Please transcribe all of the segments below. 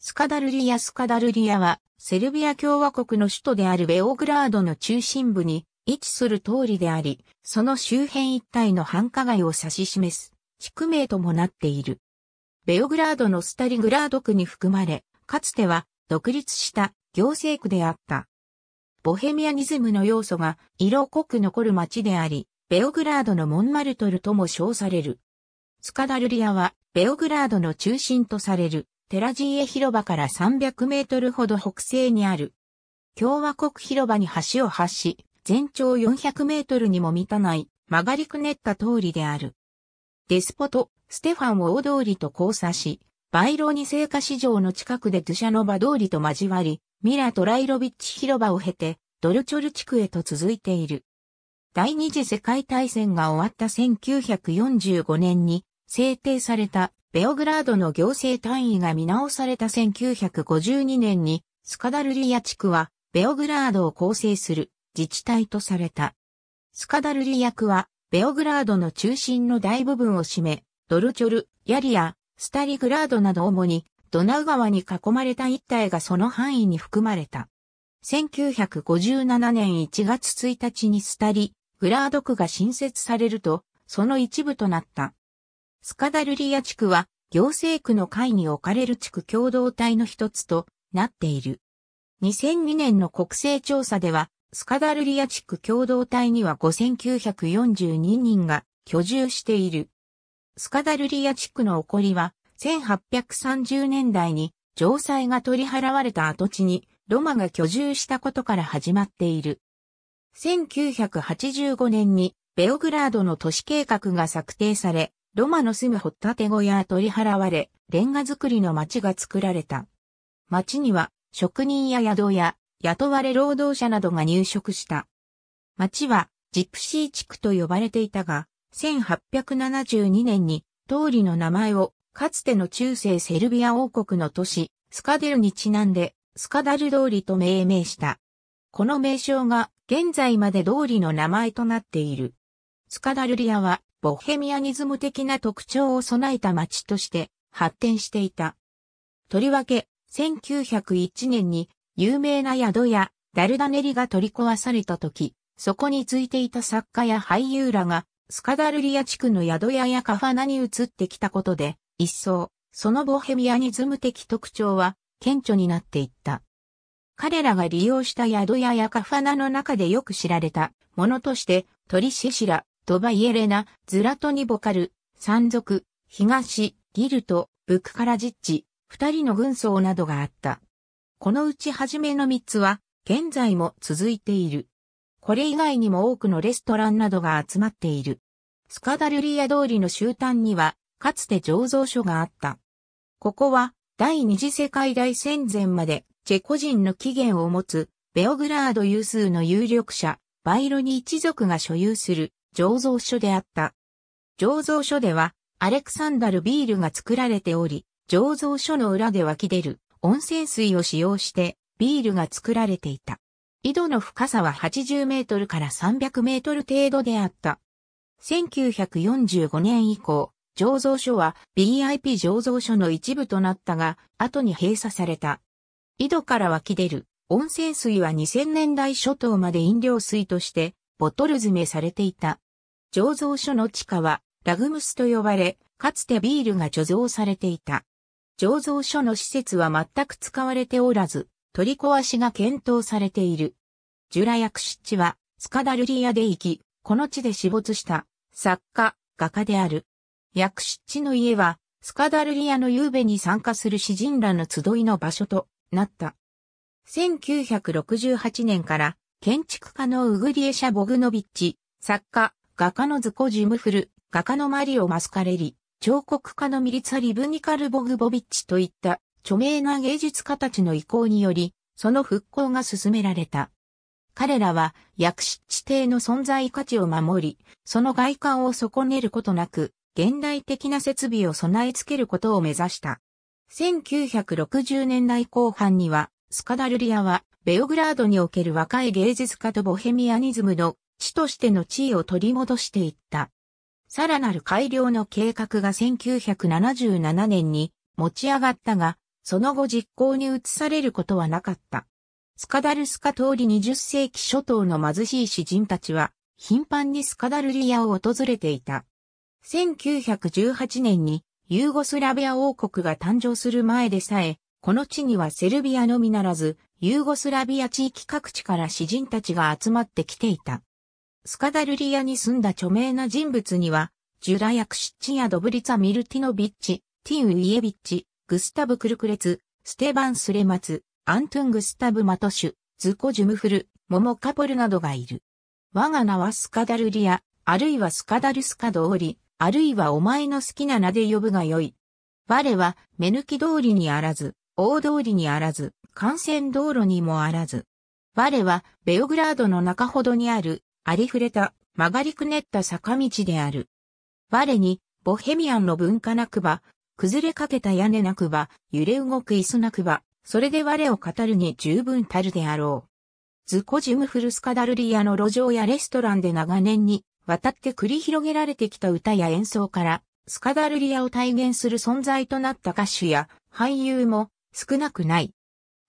スカダルリア・スカダルリアは、セルビア共和国の首都であるベオグラードの中心部に位置する通りであり、その周辺一帯の繁華街を指し示す地区名ともなっている。ベオグラードのスタリグラード区に含まれ、かつては独立した行政区であった。ボヘミアニズムの要素が色濃く残る街であり、ベオグラードのモンマルトルとも称される。スカダルリアはベオグラードの中心とされるテラジーエ広場から300メートルほど北西にある。共和国広場に橋を発し、全長400メートルにも満たない曲がりくねった通りである。デスポとステファンを大通りと交差し、バイローニ聖火市場の近くでドゥシャノバ通りと交わり、ミラ・トライロビッチ広場を経て、ドルチョル地区へと続いている。第二次世界大戦が終わった1945年に制定されたベオグラードの行政単位が見直された1952年に、スカダルリア地区は、ベオグラードを構成する自治体とされた。スカダルリア区は、ベオグラードの中心の大部分を占め、ドルチョル、ヤリア、スタリグラードなど主に、ドナウ川に囲まれた一帯がその範囲に含まれた。1957年1月1日にスタリ、グラード区が新設されると、その一部となった。スカダルリア地区は、行政区の会に置かれる地区共同体の一つとなっている。2002年の国勢調査では、スカダルリア地区共同体には5942人が居住している。スカダルリア地区の起こりは、1830年代に城塞が取り払われた跡地にロマが居住したことから始まっている。1985年にベオグラードの都市計画が策定され、ロマの住む掘立て小屋は取り払われ、レンガ作りの町が作られた。町には職人や宿や雇われ労働者などが入植した。町はジプシー地区と呼ばれていたが、1872年に通りの名前をかつての中世セルビア王国の都市スカデルにちなんでスカダル通りと命名した。この名称が現在まで通りの名前となっている。スカダルリアはボヘミアニズム的な特徴を備えた町として発展していた。とりわけ、1901年に有名な宿やダルダネリが取り壊された時、そこについていた作家や俳優らがスカダルリア地区の宿屋やカファナに移ってきたことで、一層、そのボヘミアニズム的特徴は顕著になっていった。彼らが利用した宿屋やカファナの中でよく知られたものとして、トリシシラ、ドバイエレナ、ズラトニボカル、山賊、東、ギルト、ブクカラジッチ、二人の軍曹などがあった。このうち初めの三つは、現在も続いている。これ以外にも多くのレストランなどが集まっている。スカダルリア通りの終端には、かつて醸造所があった。ここは、第二次世界大戦前まで、チェコ人の起源を持つ、ベオグラード有数の有力者、バイロニ一族が所有する、醸造所であった。醸造所では、アレクサンダルビールが作られており、醸造所の裏で湧き出る温泉水を使用してビールが作られていた。井戸の深さは80メートルから300メートル程度であった。1945年以降、醸造所は BIP 醸造所の一部となったが、後に閉鎖された。井戸から湧き出る温泉水は2000年代初頭まで飲料水としてボトル詰めされていた。醸造所の地下はラグムスと呼ばれ、かつてビールが貯蔵されていた。醸造所の施設は全く使われておらず、取り壊しが検討されている。ジュラヤクシッチは、スカダルリアで行き、この地で死没した作家、画家である。ヤクシッチの家は、スカダルリアの夕べに参加する詩人らの集いの場所となった。1968年から、建築家のウグリエシャ・ボグノビッチ、作家、画家のズコジムフル、画家のマリオ・マスカレリ、彫刻家のミリツァ・リブニカル・ボグボビッチといった著名な芸術家たちの意向により、その復興が進められた。彼らは、薬師地底の存在価値を守り、その外観を損ねることなく、現代的な設備を備え付けることを目指した。1960年代後半には、スカダルリアは、ベオグラードにおける若い芸術家とボヘミアニズムの地としての地位を取り戻していった。さらなる改良の計画が1977年に持ち上がったが、その後実行に移されることはなかった。スカダルスカ通り20世紀初頭の貧しい詩人たちは、頻繁にスカダルリアを訪れていた。1918年にユーゴスラビア王国が誕生する前でさえ、この地にはセルビアのみならず、ユーゴスラビア地域各地から詩人たちが集まってきていた。スカダルリアに住んだ著名な人物には、ジュラ・ヤクシッチやドブリツァ・ミルティノビッチ、ティン・ウィエビッチ、グスタブ・クルクレツ、ステバン・スレマツ、アントゥン・グスタブ・マトシュ、ズコ・ジュムフル、モモ・カポルなどがいる。我が名はスカダルリア、あるいはスカダルスカ通り、あるいはお前の好きな名で呼ぶがよい。我は、目抜き通りにあらず、大通りにあらず、幹線道路にもあらず。我は、ベオグラードの中ほどにある、ありふれた、曲がりくねった坂道である。我に、ボヘミアンの文化なくば、崩れかけた屋根なくば、揺れ動く椅子なくば、それで我を語るに十分たるであろう。ズコジムフルスカダルリアの路上やレストランで長年に、渡って繰り広げられてきた歌や演奏から、スカダルリアを体現する存在となった歌手や俳優も少なくない。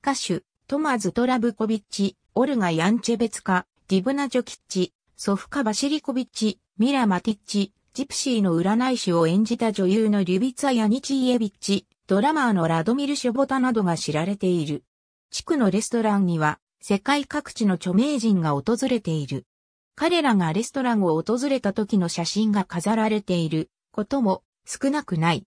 歌手、トマズ・トラブコビッチ、オルガ・ヤンチェベツカ、ディブナジョキッチ、ソフカ・バシリコビッチ、ミラ・マティッチ、ジプシーの占い師を演じた女優のリュビツァ・ヤニチイエビッチ、ドラマーのラドミル・ショボタなどが知られている。地区のレストランには、世界各地の著名人が訪れている。彼らがレストランを訪れた時の写真が飾られていることも少なくない。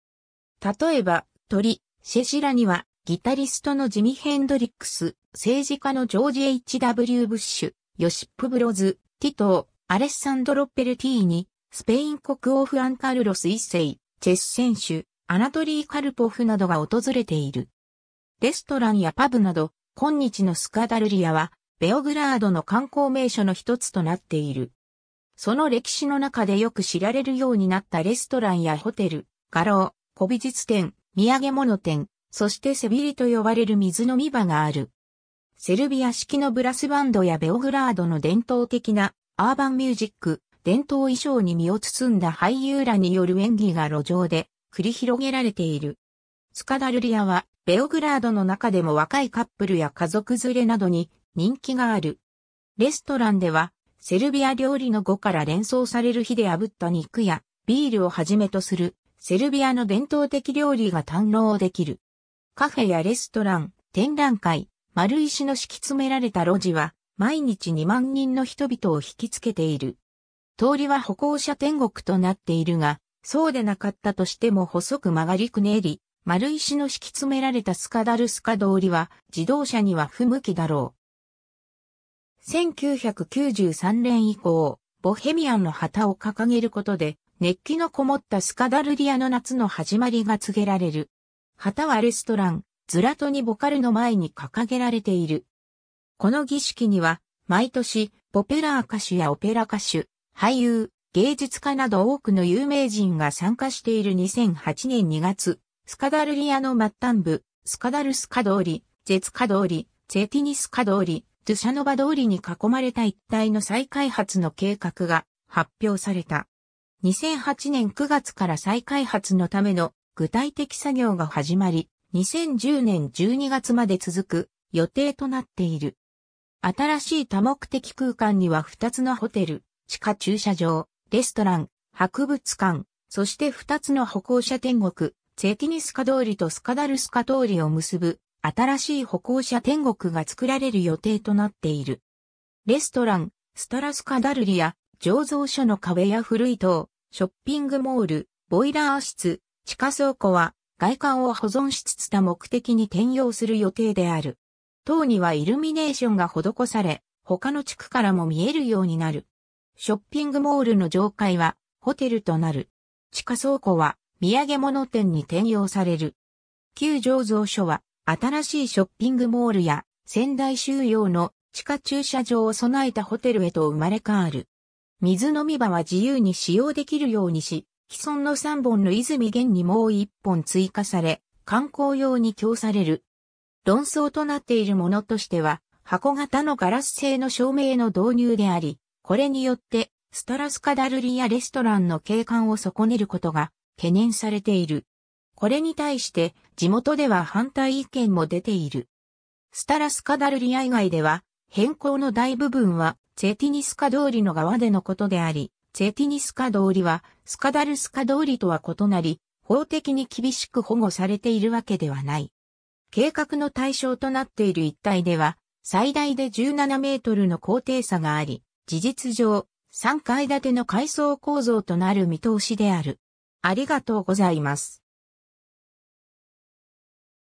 例えば、鳥、シェシラには、ギタリストのジミ・ヘンドリックス、政治家のジョージ・ H.W. ブッシュ、ヨシップ・ブロズ、ティトー、アレッサンドロ・ッペルティーニ、スペイン国王フアン・カルロス一世、チェス選手、アナトリー・カルポフなどが訪れている。レストランやパブなど、今日のスカダルリアは、ベオグラードの観光名所の一つとなっている。その歴史の中でよく知られるようになったレストランやホテル、画廊、古美術店、土産物店、そしてセビリと呼ばれる水飲み場がある。セルビア式のブラスバンドやベオグラードの伝統的なアーバンミュージック、伝統衣装に身を包んだ俳優らによる演技が路上で繰り広げられている。スカダルリアは、ベオグラードの中でも若いカップルや家族連れなどに人気がある。レストランでは、セルビア料理の語から連想される火で炙った肉やビールをはじめとする、セルビアの伝統的料理が堪能できる。カフェやレストラン、展覧会、丸石の敷き詰められた路地は、毎日2万人の人々を引きつけている。通りは歩行者天国となっているが、そうでなかったとしても細く曲がりくねり、丸石の敷き詰められたスカダルスカ通りは自動車には不向きだろう。1993年以降、ボヘミアンの旗を掲げることで、熱気のこもったスカダルリアの夏の始まりが告げられる。旗はレストラン、ズラトニボカルの前に掲げられている。この儀式には、毎年、ポペラー歌手やオペラ歌手、俳優、芸術家など多くの有名人が参加している2008年2月、スカダルリアの末端部、スカダルスカ通り、ゼツカ通り、ゼティニスカ通り、ドゥシャノバ通りに囲まれた一帯の再開発の計画が発表された。2008年9月から再開発のための具体的作業が始まり、2010年12月まで続く予定となっている。新しい多目的空間には2つのホテル、地下駐車場、レストラン、博物館、そして2つの歩行者天国、セティニスカ通りとスカダルスカ通りを結ぶ新しい歩行者天国が作られる予定となっている。レストラン、スタラスカダルリア、醸造所の壁や古い塔、ショッピングモール、ボイラー室、地下倉庫は外観を保存しつつた目的に転用する予定である。塔にはイルミネーションが施され、他の地区からも見えるようになる。ショッピングモールの上階はホテルとなる。地下倉庫は土産物店に転用される。旧醸造所は新しいショッピングモールや仙台収容の地下駐車場を備えたホテルへと生まれ変わる。水飲み場は自由に使用できるようにし、既存の3本の泉源にもう1本追加され、観光用に供される。論争となっているものとしては、箱型のガラス製の照明の導入であり、これによって、スタラスカダルリやレストランの景観を損ねることが懸念されている。これに対して地元では反対意見も出ている。スタラスカダルリア以外では変更の大部分はセティニスカ通りの側でのことであり、セェティニスカ通りは、スカダルスカ通りとは異なり、法的に厳しく保護されているわけではない。計画の対象となっている一帯では、最大で17メートルの高低差があり、事実上、3階建ての階層構造となる見通しである。ありがとうございます。